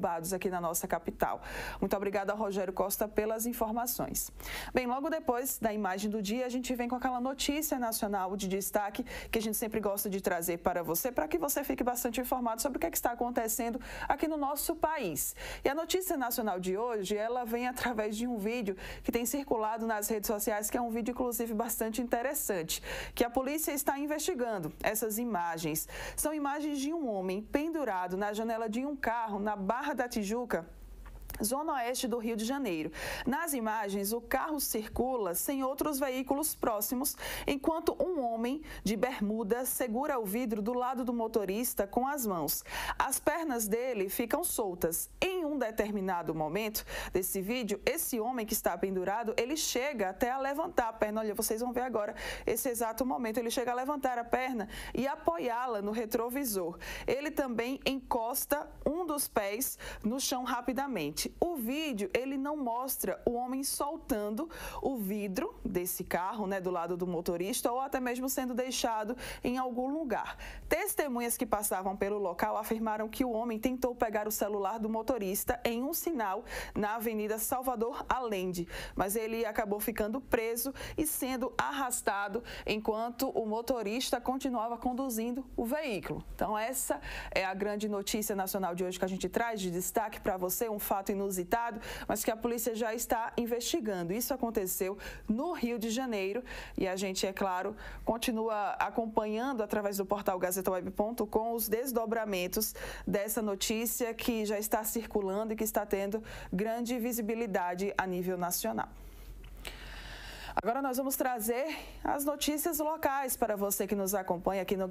roubados aqui na nossa capital. Muito obrigada, Rogério Costa, pelas informações. Bem, logo depois da imagem do dia, a gente vem com aquela notícia nacional de destaque que a gente sempre gosta de trazer para você, para que você fique bastante informado sobre o que, é que está acontecendo aqui no nosso país. E a notícia nacional de hoje, ela vem através de um vídeo que tem circulado nas redes sociais, que é um vídeo, inclusive, bastante interessante, que a polícia está investigando essas imagens. São imagens de um homem pendurado na janela de um carro na Barra Barra da Tijuca, Zona Oeste do Rio de Janeiro. Nas imagens, o carro circula sem outros veículos próximos, enquanto um homem de bermuda segura o vidro do lado do motorista com as mãos. As pernas dele ficam soltas em um determinado momento desse vídeo, esse homem que está pendurado, ele chega até a levantar a perna. Olha, vocês vão ver agora esse exato momento. Ele chega a levantar a perna e apoiá-la no retrovisor. Ele também encosta um dos pés no chão rapidamente. O vídeo, ele não mostra o homem soltando o vidro desse carro, né, do lado do motorista ou até mesmo sendo deixado em algum lugar. Testemunhas que passavam pelo local afirmaram que o homem tentou pegar o celular do motorista motorista em um sinal na Avenida Salvador Allende, mas ele acabou ficando preso e sendo arrastado enquanto o motorista continuava conduzindo o veículo. Então essa é a grande notícia nacional de hoje que a gente traz de destaque para você, um fato inusitado, mas que a polícia já está investigando. Isso aconteceu no Rio de Janeiro e a gente, é claro, continua acompanhando através do portal gazetaweb.com os desdobramentos dessa notícia que já está circulando circulando e que está tendo grande visibilidade a nível nacional. Agora nós vamos trazer as notícias locais para você que nos acompanha aqui no